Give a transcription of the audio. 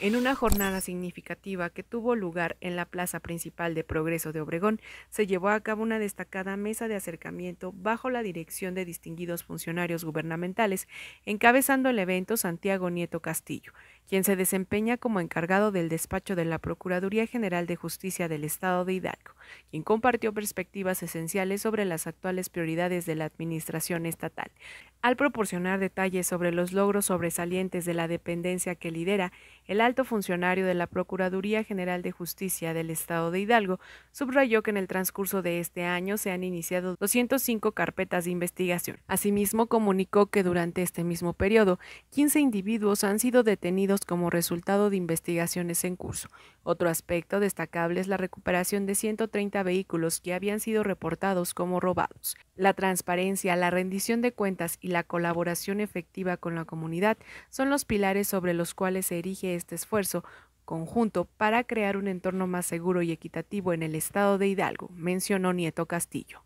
En una jornada significativa que tuvo lugar en la Plaza Principal de Progreso de Obregón, se llevó a cabo una destacada mesa de acercamiento bajo la dirección de distinguidos funcionarios gubernamentales, encabezando el evento Santiago Nieto Castillo, quien se desempeña como encargado del despacho de la Procuraduría General de Justicia del Estado de Hidalgo, quien compartió perspectivas esenciales sobre las actuales prioridades de la Administración estatal, al proporcionar detalles sobre los logros sobresalientes de la dependencia que lidera, el alto funcionario de la Procuraduría General de Justicia del Estado de Hidalgo subrayó que en el transcurso de este año se han iniciado 205 carpetas de investigación. Asimismo, comunicó que durante este mismo periodo, 15 individuos han sido detenidos como resultado de investigaciones en curso. Otro aspecto destacable es la recuperación de 130 vehículos que habían sido reportados como robados. La transparencia, la rendición de cuentas y la colaboración efectiva con la comunidad son los pilares sobre los cuales se erige este esfuerzo conjunto para crear un entorno más seguro y equitativo en el estado de Hidalgo, mencionó Nieto Castillo.